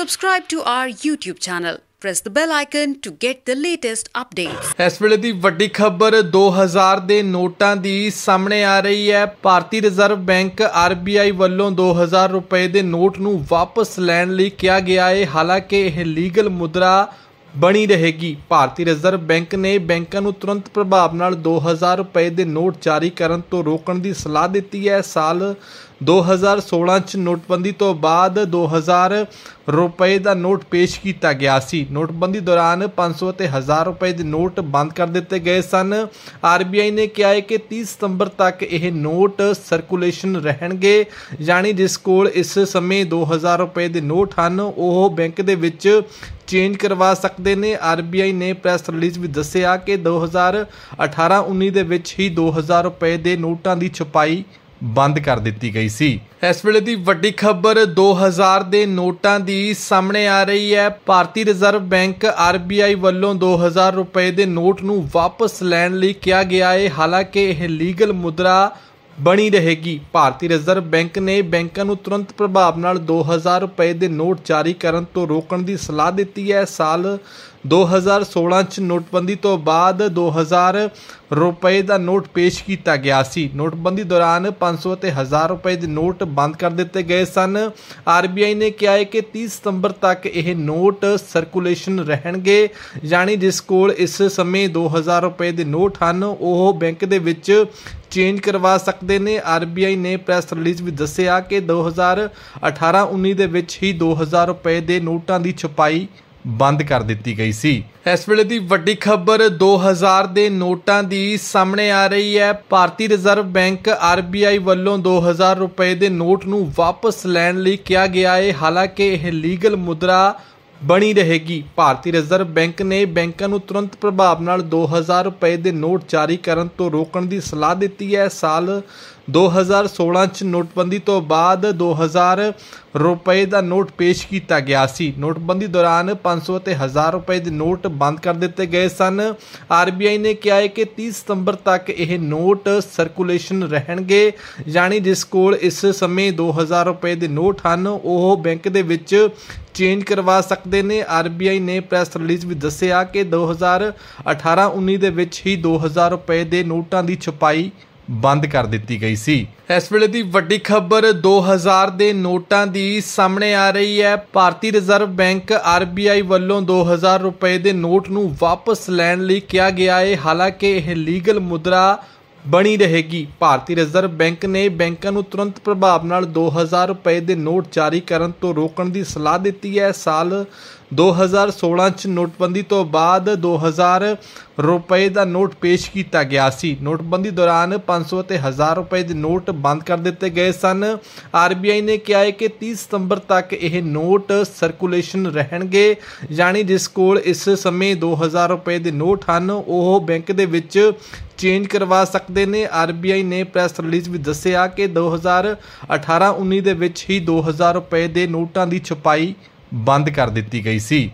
Subscribe to our YouTube channel. Press the bell icon to get the latest updates. ਇਸ ਵੇਲੇ ਦੀ ਵੱਡੀ ਖਬਰ 2000 ਦੇ ਨੋਟਾਂ ਦੀ ਸਾਹਮਣੇ ਆ ਰਹੀ ਹੈ ਭਾਰਤੀ ਰਿਜ਼ਰਵ ਬੈਂਕ RBI ਵੱਲੋਂ 2000 ਰੁਪਏ ਦੇ ਨੋਟ ਨੂੰ ਵਾਪਸ ਲੈਣ ਲਈ ਕਿਹਾ ਗਿਆ ਹੈ ਹਾਲਾਂਕਿ ਇਹ ਲੀਗਲ ਮੁਦਰਾ ਬਣੀ ਰਹੇਗੀ ਭਾਰਤੀ ਰਿਜ਼ਰਵ ਬੈਂਕ ਨੇ ਬੈਂਕਾਂ ਨੂੰ ਤੁਰੰਤ ਪ੍ਰਭਾਵ ਨਾਲ 2000 ਰੁਪਏ ਦੇ ਨੋਟ ਜਾਰੀ ਕਰਨ ਤੋਂ ਰੋਕਣ ਦੀ ਸਲਾਹ ਦਿੱਤੀ ਹੈ ਸਾਲ 2016 ਚ ਨੋਟਬੰਦੀ ਤੋਂ ਬਾਅਦ 2000 ਰੁਪਏ ਦਾ ਨੋਟ ਪੇਸ਼ ਕੀਤਾ ਗਿਆ ਸੀ ਨੋਟਬੰਦੀ ਦੌਰਾਨ 500 ਅਤੇ 1000 ਰੁਪਏ ਦੇ ਨੋਟ ਬੰਦ ਕਰ ਦਿੱਤੇ ਗਏ ਸਨ ਆਰਬੀਆਈ ਨੇ ਕਿਹਾ ਹੈ ਕਿ 30 ਸਤੰਬਰ ਤੱਕ ਇਹ ਨੋਟ ਸਰਕੂਲੇਸ਼ਨ ਰਹਿਣਗੇ ਯਾਨੀ ਜਿਸ ਕੋਲ ਇਸ ਸਮੇਂ 2000 ਰੁਪਏ ਦੇ ਨੋਟ ਹਨ ਉਹ ਬੈਂਕ ਦੇ ਵਿੱਚ ਚੇਂਜ ਕਰਵਾ ਸਕਦੇ ਨੇ ਆਰਬੀਆਈ ਨੇ ਪ੍ਰੈਸ ਰਿਲੀਜ਼ ਵੀ ਦੱਸਿਆ ਕਿ 2018-19 ਦੇ ਵਿੱਚ ਹੀ 2000 ਰੁਪਏ ਦੇ ਨੋਟਾਂ ਦੀ ਛਪਾਈ ਬੰਦ ਕਰ ਦਿੱਤੀ ਗਈ ਸੀ ਇਸ ਵੇਲੇ ਦੀ ਵੱਡੀ ਖਬਰ 2000 ਦੇ ਨੋਟਾਂ ਦੀ ਸਾਹਮਣੇ ਆ ਰਹੀ ਹੈ ਭਾਰਤੀ ਰਿਜ਼ਰਵ ਬੈਂਕ ਆਰਬੀਆਈ ਵੱਲੋਂ 2000 ਰੁਪਏ ਦੇ ਨੋਟ ਨੂੰ ਵਾਪਸ ਲੈਣ ਲਈ ਕਿਹਾ ਗਿਆ ਹੈ ਹਾਲਾਂਕਿ ਇਹ ਲੀਗਲ ਮੁਦਰਾ ਬਣੀ ਰਹੇਗੀ ਭਾਰਤੀ ਰਿਜ਼ਰਵ ਬੈਂਕ ਨੇ ਬੈਂਕਾਂ ਨੂੰ ਤੁਰੰਤ ਪ੍ਰਭਾਵ ਨਾਲ 2000 ਰੁਪਏ ਦੇ ਨੋਟ ਜਾਰੀ ਕਰਨ ਤੋਂ ਰੋਕਣ ਦੀ ਸਲਾਹ ਦਿੱਤੀ ਹੈ ਸਾਲ 2016 ਚ ਨੋਟਬੰਦੀ ਤੋਂ ਬਾਅਦ 2000 ਰੁਪਏ ਦਾ ਨੋਟ ਪੇਸ਼ ਕੀਤਾ ਗਿਆ ਸੀ ਨੋਟਬੰਦੀ ਦੌਰਾਨ 500 ਤੇ 1000 ਰੁਪਏ ਦੇ ਨੋਟ ਬੰਦ ਕਰ ਦਿੱਤੇ ਗਏ ਸਨ ਆਰਬੀਆਈ ਨੇ ਕਿਹਾ ਹੈ ਕਿ 30 ਸਤੰਬਰ ਤੱਕ ਇਹ ਨੋਟ ਸਰਕੂਲੇਸ਼ਨ ਰਹਿਣਗੇ ਯਾਨੀ ਜਿਸ ਕੋਲ ਇਸ ਸਮੇਂ 2000 ਰੁਪਏ ਦੇ ਨੋਟ ਹਨ ਉਹ ਬੈਂਕ ਦੇ ਵਿੱਚ ਚੇਂਜ ਕਰਵਾ ਸਕਦੇ ਨੇ ਆਰਬੀਆਈ ਨੇ ਪ੍ਰੈਸ ਰਿਲੀਜ਼ ਵੀ ਦੱਸਿਆ ਕਿ 2018-19 ਦੇ ਵਿੱਚ ਹੀ 2000 ਰੁਪਏ ਦੇ ਨੋਟਾਂ ਦੀ ਛਪਾਈ ਬੰਦ ਕਰ ਦਿੱਤੀ ਗਈ ਸੀ ਇਸ ਵੇਲੇ ਦੀ ਵੱਡੀ ਖਬਰ 2000 ਦੇ ਨੋਟਾਂ ਦੀ ਸਾਹਮਣੇ ਆ ਰਹੀ ਹੈ ਭਾਰਤੀ ਰਿਜ਼ਰਵ ਬੈਂਕ ਆਰਬੀਆਈ ਵੱਲੋਂ 2000 ਰੁਪਏ ਦੇ ਨੋਟ ਨੂੰ ਵਾਪਸ ਲੈਣ ਲਈ ਕਿਹਾ ਗਿਆ ਹੈ ਹਾਲਾਂਕਿ ਇਹ ਲੀਗਲ ਮੁਦਰਾ ਬਣੀ ਰਹੇਗੀ ਭਾਰਤੀ ਰਿਜ਼ਰਵ ਬੈਂਕ ਨੇ ਬੈਂਕਾਂ ਨੂੰ ਤੁਰੰਤ ਪ੍ਰਭਾਵ ਨਾਲ 2000 ਰੁਪਏ ਦੇ ਨੋਟ ਜਾਰੀ ਕਰਨ ਤੋਂ ਰੋਕਣ ਦੀ ਸਲਾਹ ਦਿੱਤੀ ਹੈ ਸਾਲ 2016 ਚ ਨੋਟਬੰਦੀ ਤੋਂ ਬਾਅਦ 2000 ਰੁਪਏ ਦਾ ਨੋਟ ਪੇਸ਼ ਕੀਤਾ ਗਿਆ ਸੀ ਨੋਟਬੰਦੀ ਦੌਰਾਨ 500 ਅਤੇ 1000 ਰੁਪਏ ਦੇ ਨੋਟ ਬੰਦ ਕਰ ਦਿੱਤੇ ਗਏ ਸਨ ਆਰਬੀਆਈ ਨੇ ਕਿਹਾ ਹੈ ਕਿ 30 ਸਤੰਬਰ ਤੱਕ ਇਹ ਨੋਟ ਸਰਕੂਲੇਸ਼ਨ ਰਹਿਣਗੇ ਯਾਨੀ ਜਿਸ ਕੋਲ ਇਸ ਸਮੇਂ 2000 ਰੁਪਏ ਦੇ ਨੋਟ ਹਨ ਉਹ ਬੈਂਕ ਦੇ ਵਿੱਚ ਚੇਂਜ ਕਰਵਾ ਸਕਦੇ ਨੇ ਆਰਬੀਆਈ ਨੇ ਪ੍ਰੈਸ ਰਿਲੀਜ਼ ਵੀ ਦੱਸਿਆ ਕਿ 2018-19 ਦੇ ਵਿੱਚ ਹੀ 2000 ਰੁਪਏ ਦੇ ਨੋਟਾਂ ਦੀ ਛਪਾਈ ਬੰਦ ਕਰ ਦਿੱਤੀ ਗਈ ਸੀ ਇਸ ਵੇਲੇ ਦੀ ਵੱਡੀ ਖਬਰ 2000 ਦੇ ਨੋਟਾਂ ਦੀ ਸਾਹਮਣੇ ਆ ਰਹੀ ਹੈ ਭਾਰਤੀ ਰਿਜ਼ਰਵ ਬੈਂਕ ਆਰਬੀਆਈ ਵੱਲੋਂ 2000 ਰੁਪਏ ਦੇ ਨੋਟ ਨੂੰ ਵਾਪਸ ਲੈਣ ਲਈ ਕਿਹਾ ਗਿਆ ਹੈ ਹਾਲਾਂਕਿ ਇਹ ਲੀਗਲ ਮੁਦਰਾ ਬਣੀ ਰਹੇਗੀ ਭਾਰਤੀ ਰਿਜ਼ਰਵ ਬੈਂਕ ਨੇ ਬੈਂਕਾਂ ਨੂੰ ਤੁਰੰਤ ਪ੍ਰਭਾਵ ਨਾਲ 2000 ਰੁਪਏ ਦੇ ਨੋਟ ਜਾਰੀ ਕਰਨ ਤੋਂ ਰੋਕਣ ਦੀ ਸਲਾਹ ਦਿੱਤੀ ਹੈ ਸਾਲ 2016 ਚ ਨੋਟਬੰਦੀ ਤੋਂ ਬਾਅਦ 2000 ਰੁਪਏ ਦਾ ਨੋਟ ਪੇਸ਼ ਕੀਤਾ ਗਿਆ ਸੀ ਨੋਟਬੰਦੀ ਦੌਰਾਨ 500 ਅਤੇ 1000 ਰੁਪਏ ਦੇ ਨੋਟ ਬੰਦ ਕਰ ਦਿੱਤੇ ਗਏ ਸਨ ਆਰਬੀਆਈ ਨੇ ਕਿਹਾ ਹੈ ਕਿ 30 ਸਤੰਬਰ ਤੱਕ ਇਹ ਨੋਟ ਸਰਕੂਲੇਸ਼ਨ ਰਹਿਣਗੇ ਯਾਨੀ ਜਿਸ ਕੋਲ ਇਸ ਸਮੇਂ 2000 ਰੁਪਏ ਦੇ ਨੋਟ ਹਨ ਉਹ ਬੈਂਕ ਦੇ ਵਿੱਚ ਚੇਂਜ ਕਰਵਾ ਸਕਦੇ ਨੇ ਆਰਬੀਆਈ ਨੇ ਪ੍ਰੈਸ ਰਿਲੀਜ਼ ਵੀ ਦੱਸਿਆ ਕਿ 2018-19 ਦੇ ਵਿੱਚ ਹੀ 2000 ਰੁਪਏ ਦੇ ਨੋਟਾਂ ਦੀ ਛਪਾਈ ਬੰਦ ਕਰ ਦਿੱਤੀ ਗਈ ਸੀ